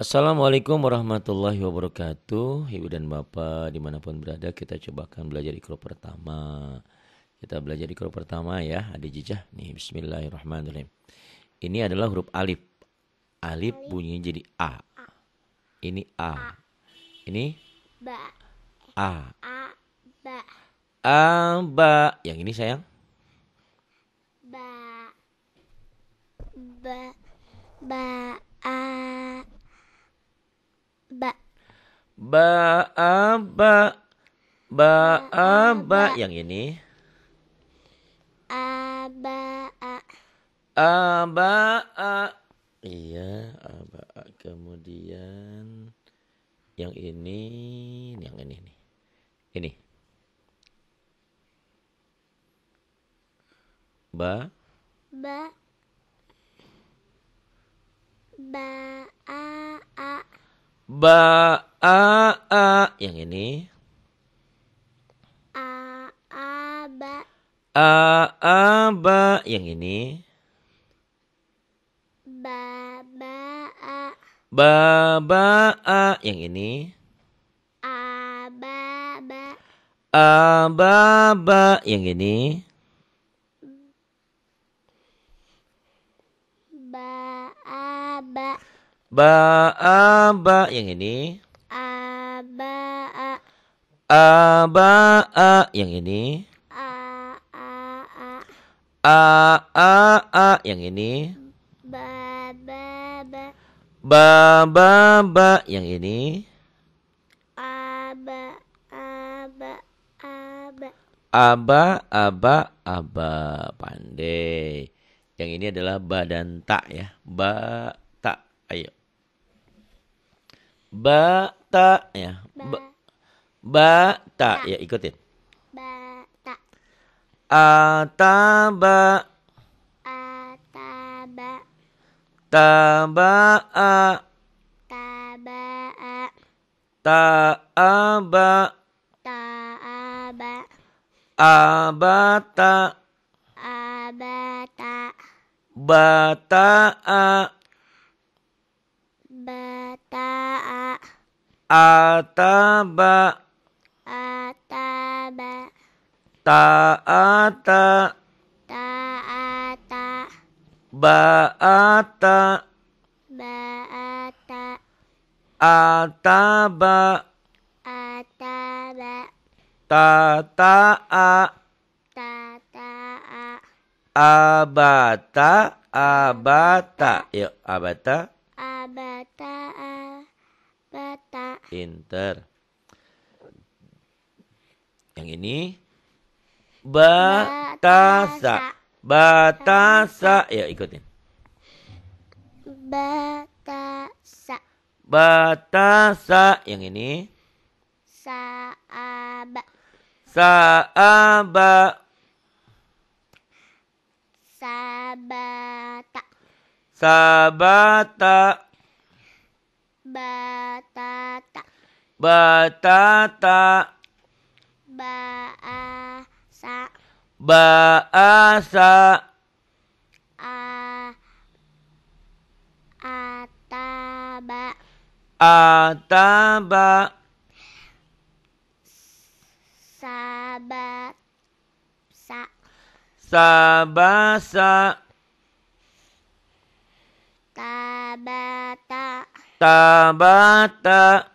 Assalamualaikum warahmatullahi wabarakatuh Ibu dan Bapak dimanapun berada kita coba akan belajar ikro pertama Kita belajar ikro pertama ya ada jejah nih Bismillahirrahmanirrahim Ini adalah huruf alif Alif bunyinya jadi A Ini A Ini ba. A A ba A ba Yang ini sayang Ba Ba Ba A Ba. ba ba ba ba Yang ini. ba Aba'a. Iya, aba'a. Kemudian yang ini, yang ini nih. Ini. Ba. Ba. Ba. A. A ba a a yang ini a a ba a a ba yang ini ba ba a ba ba a yang ini a ba ba a ba ba yang ini ba a ba Ba ba yang ini. Aba a. Aba a yang ini. A a a. A a a yang ini. Ba ba ba. Ba ba ba yang ini. Aba aba aba. Aba aba aba pandai. Yang ini adalah badan tak ya. Ba tak. Ayo. Ba ta ya. Ba, ba ta ya ikutin. Ba ta. Ataba. Ataba. taba Taba'a. Ta'aba. Ta'aba. Abata. Abata. Bata'a. Ataba. Ataba. Taata. Taata. Baata. Baata. Ataba. Ataba. Tataa. Tataa. Abata. Abata. Yuk, abata. Abata. Pinter. Yang ini batasa. Batasa. Ya ikutin. Batasa. Batasa. Yang ini. Saaba. Saaba. Sabata. Sabata. Batata. Batata. Baasa. Baasa. A ataba. Ataba. sabasa Sa. Sabasa. Tabata. Tabata.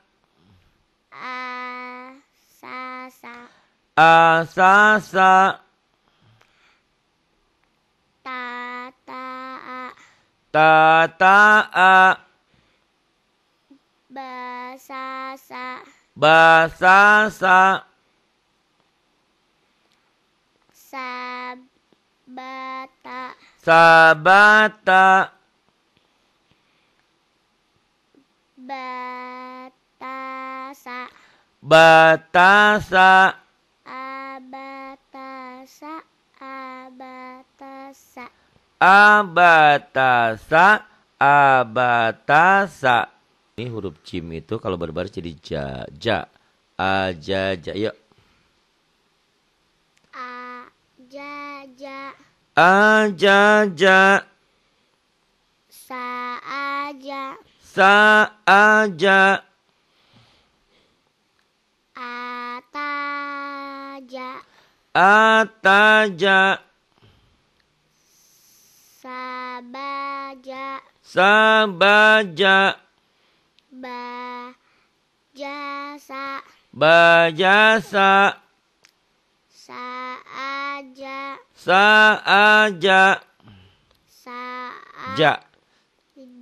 asasa Tata sa, basasa basasa sabata sabata batasa batasa abatasa abatasa ini huruf jim itu kalau berbaris jadi ja ja aja ja yuk aja ja aja ja sa aja sa aja ataja ataja Sabaja. Sabaja. Bajasa. Bajasa. Saaja. Saaja. Saaja. Ja.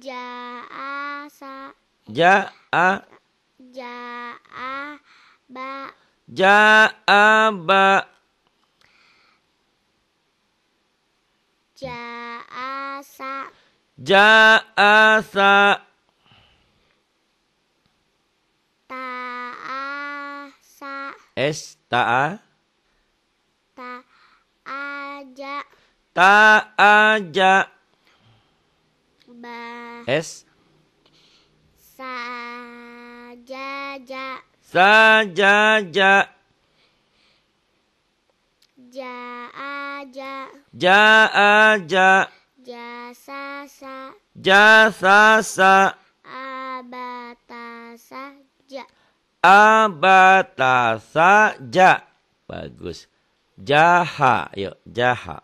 Jaasa. Jaa. Jaa. Ba. Jaa. Ba. Jaa. Ja'asa. Ja'asa. Ta'asa. S aja. Ta aja. Ba. S. ja aja ja aja Jasasa. Jasasa. Abatasa ja. Abatasa ja. Bagus. Jaha, yuk, jaha.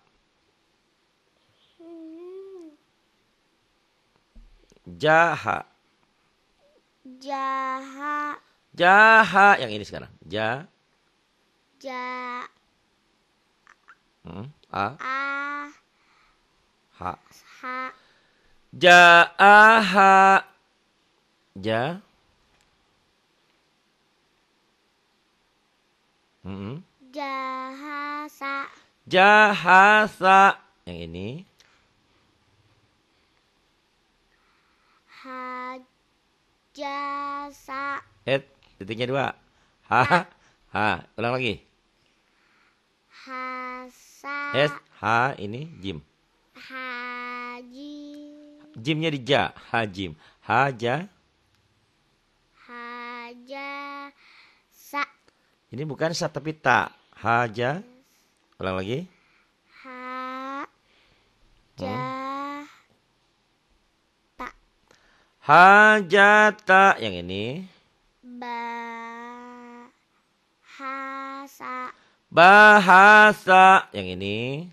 Jaha. Jaha. Jaha yang ini sekarang. Ja. Ja. Hmm, a. a. Ha. Ha. ha Ja. -hmm. Jahasa. Jahasa. Yang ini. Hajasa. Eh, titiknya dua. Ha. Ha. ha. Ulang lagi. Hasa. es ha Ini. Jim. Haji, Jimnya di ja, hajim. Haja. Haja sa. Ini bukan sa tapi tak. Haja. Ulang lagi. Ha. Hmm. Ja. Haja Ta. yang ini. Bahasa. Bahasa yang ini.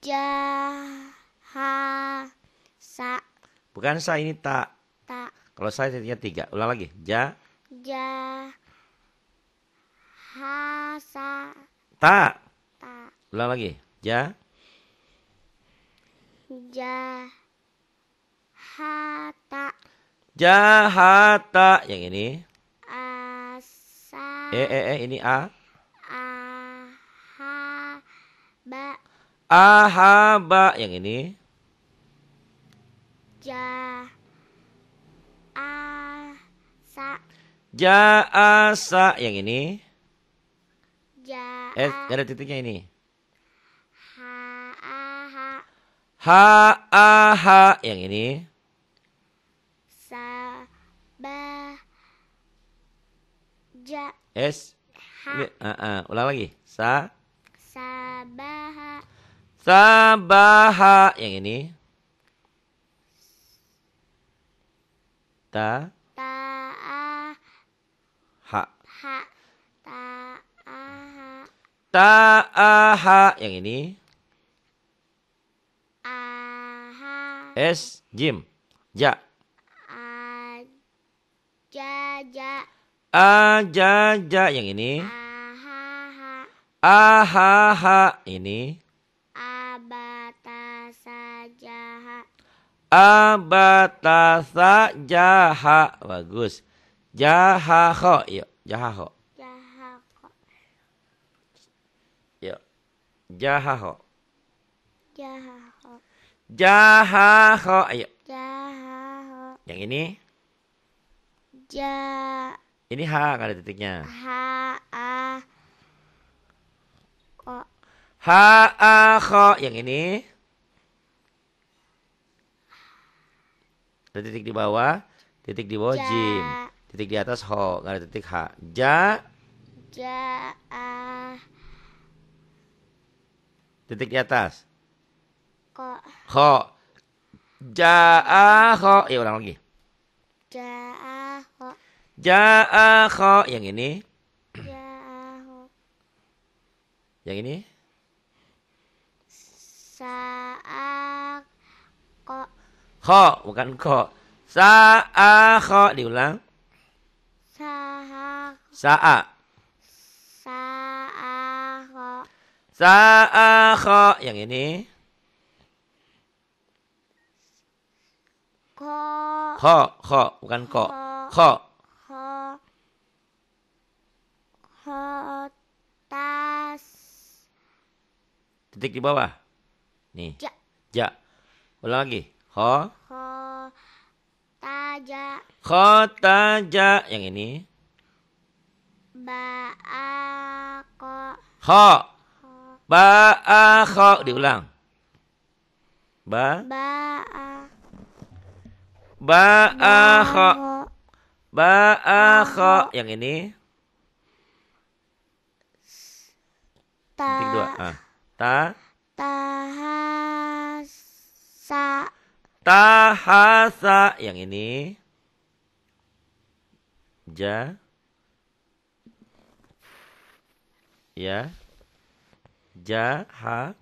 Jahasa. Bukan sa ini tak. Tak. Kalau saya jadinya tiga. Ulang lagi. Ja. Jahasa. Tak. Tak. Ulang lagi. Ja. Jahata. Jahata. Yang ini. Asa. Eh, eh, eh. Ini A. a Aha. Ba. Ahaba yang ini. Ja asa. Ja asa yang ini. Ja. Eh, ada titiknya ini. Ha aha. Ha aha yang ini. Sa ba ja. S. Ha. Ah, ah. ulang lagi. Sa. Sabah Sabaha. Yang ini. Ta. Ta. Ha. Ha. Ta. Ha. Ta. Ha. Yang ini. -ha. S. Jim. Ja. A. Ja. A. Ja. Yang ini. -ha -ha. Ini. Abatasa jaha. Bagus. Jaha kho. Yuk. Iya, jaha kho. Jaha kho. Yuk. Iya, jaha kho. Jaha kho. Jaha kho. Ayo. Iya. Jaha Yang ini? Ja. Ini H ada titiknya. H A H A kho. Yang ini? Ada titik di bawah, titik di bawah ja. jim. Titik di atas ho, nggak ada titik h. Ja. Ja. Titik di atas. Ko. Ho. Ja. ho. Ya ulang lagi. Ja. ho. Ja. ho. Yang ini. Ja. ho. Yang ini. Sa. ko. Kho, bukan ko. Sa'a kho. Diulang. Sa'a. Sa'a. Sa'a kho. Sa'a kho. Yang ini. kho Kho. Kho. Bukan kho Kho. Kho. Kho. Tas. Titik di bawah. Nih. Ja. Ja. Ulang lagi. Kho. Kho. Taja. Yang ini. Ba'ako. Kho. Ba'ako. Diulang. Ba. Ba'ako. Ba'ako. Yang ini. Ta. dua. Ah. Ta. Ta. Tahasa. Yang ini. Ja. Ya. Jaha.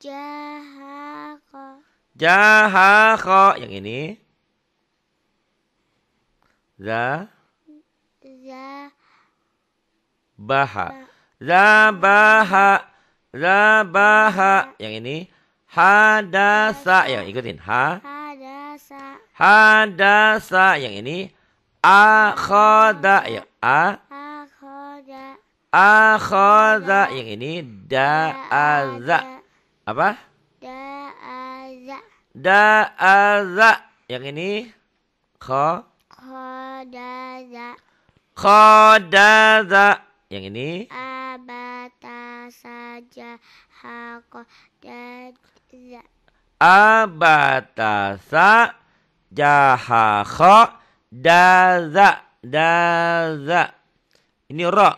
Jahako. Jahako. Yang ini. Za. Za. Baha. za bah Yang ini. Hadasa ya ikutin. Ha. Hadasa. Hadasa yang ini Akhoda, ya. A. Akhoda. Akhoda yang ini da'aza. Apa? Da'aza. Da'aza yang ini Kho. Khodaza. Khodaza yang ini abata saja Hakodaza. Iya. Abatasa jahakho daza daza ini ro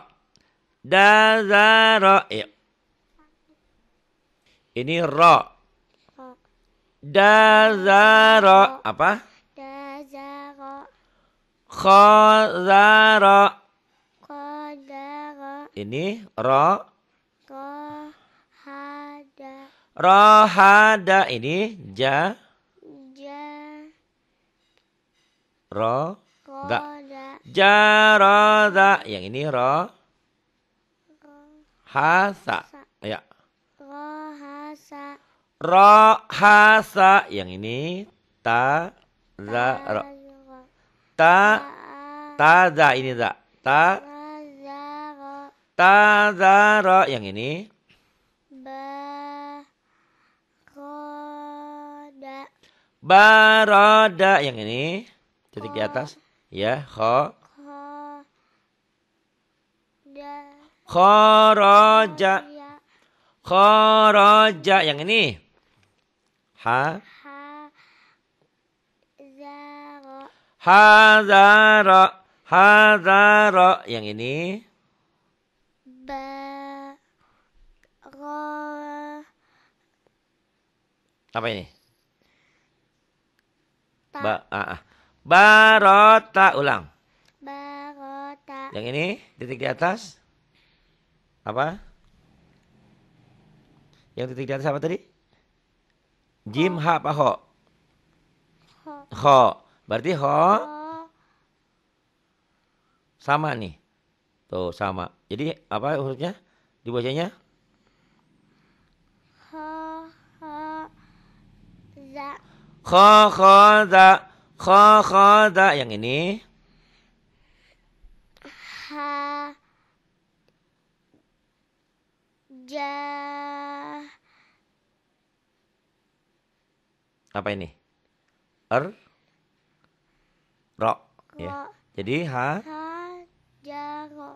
daza ro iya. ini ro daza ro apa daza ro khazara khazara ini ro Rohada ini ja. Ja. Ro. Ga. Jaroda. Yang ini ro. Hasa. Ya. Rohasa. Rohasa. Yang ini ta. Za. Ro. Ta. ta Taza ini za. Ta. ta ro Yang ini Baroda yang ini titik di atas ya kho khoroja ya. khoroja yang ini ha hazara hazara yang ini ba apa ini Ba ah, ah. Barota ulang. Barota. Yang ini titik di atas apa? Yang titik di atas apa tadi? Jim ha apa ho? Ho. Berarti ho, ho. sama nih. Tuh sama. Jadi apa maksudnya? Dibacanya kho da Yang ini. Ha. Ja. Apa ini? Er. Ro. Ya. Jadi ha. Ha. Ja. Ro.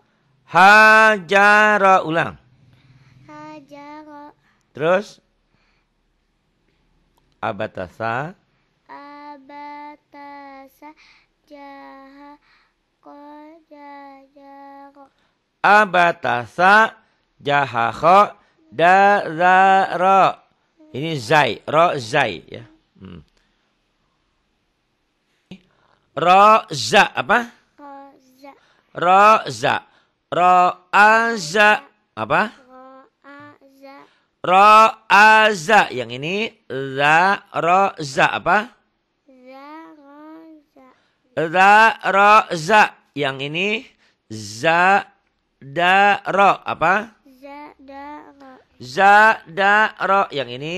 ro ulang. ro Terus Abatasa Abatasa jaha ko Abatasa jaha ko dazaro Ini zai, ro zai ya. Hmm. Roza apa? Roza. Roza. Roaza apa? Ro'aza. Yang ini za ro'za apa? Za ro'za. Za ro'za. Yang ini za da ro apa? Za da ro. Za da ro. Yang ini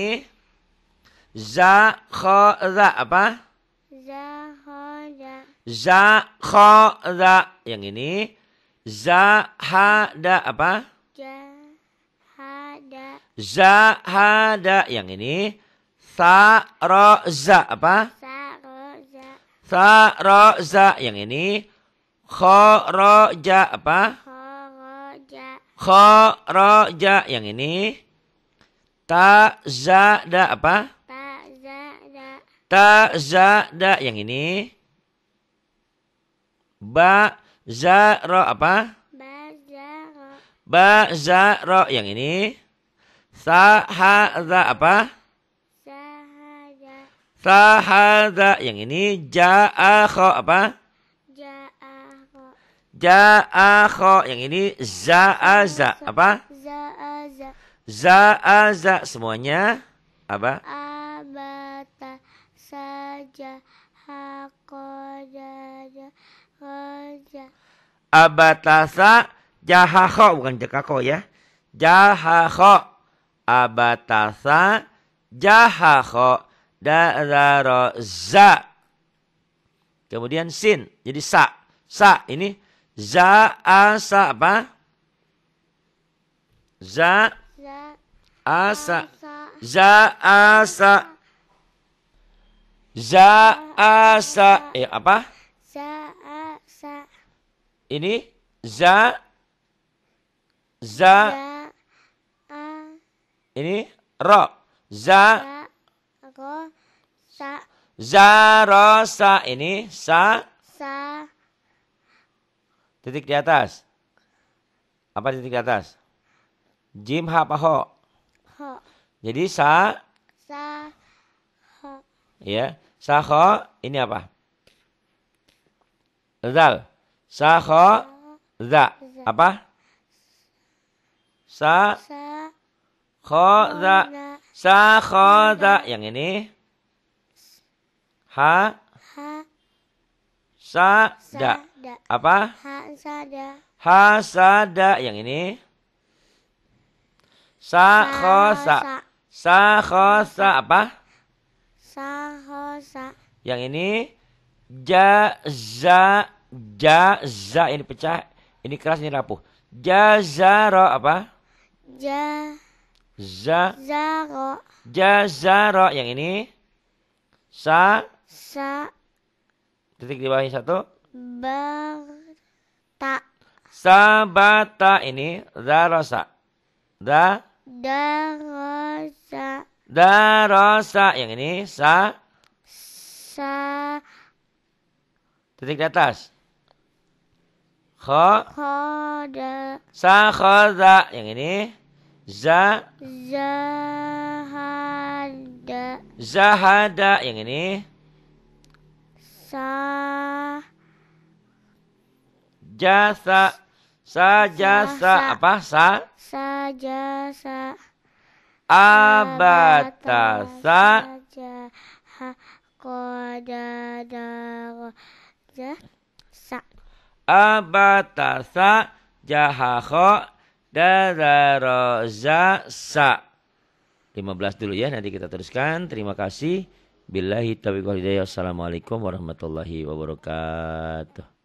za kho za apa? Za kho za. Za kho za. Yang ini za ha da apa? Zahada. Yang ini. ro za Apa? Saroza. Saroza. Yang ini. ro ja Apa? ro ro Khoroja. Yang ini. ta za da Apa? ta za da Yang ini. Ba. za ro Apa? Ba. za ro. Ba. za ro Yang ini. Sahaza apa? Sahaza. Yang ini ja'akho apa? Ja'akho. Ja'akho. Yang ini za'aza. Apa? Za'aza. Za'aza. Semuanya apa? Abata saja hoja. Abata Abatasa jahakho. Bukan jakakho ya. Jahakho abatasa jahaho dararo za. Kemudian sin, jadi sa. Sa ini za asa apa? Za asa za asa za asa eh apa? Za asa. Ini za za, za ini ro. Za. Ro. Sa. Za, ro, sa. Ini sa. Sa. Titik di atas. Apa titik di atas? Jim, ha, pa ho? Ho. Jadi sa. Sa. Ho. Ya. Sa, ho. Ini apa? Zal. Sa, ho. Za. Apa? Sa. Sa. Khoda. Sa khoda. Yang ini. Ha. Sa. Da. Apa? Ha. Sa. Da. Ha. Sa. Da. Yang ini. Sa. Khosa. Sa. Khosa. Apa? Sa. Khosa. Yang ini. Ja. Za. Ja. Za. Ini pecah. Ini keras, ini rapuh. ro apa? Ja. Za. Zaro. Zaro. Yang ini. Sa. Sa. Titik di bawahnya satu. Berta. Sabata. Ini. Darosa. Da. Darosa. Darosa. Yang ini. Sa. Sa. Titik di atas. Kho. da Sa khoda. Yang ini. Za Zahada Zahada yang ini Sa Jasa Sajasa apa sa Sajasa Abata sa Sa Abata sa Jahaho dararoza sa. 15 dulu ya nanti kita teruskan. Terima kasih. Billahi taufiq hidayah. Assalamualaikum warahmatullahi wabarakatuh.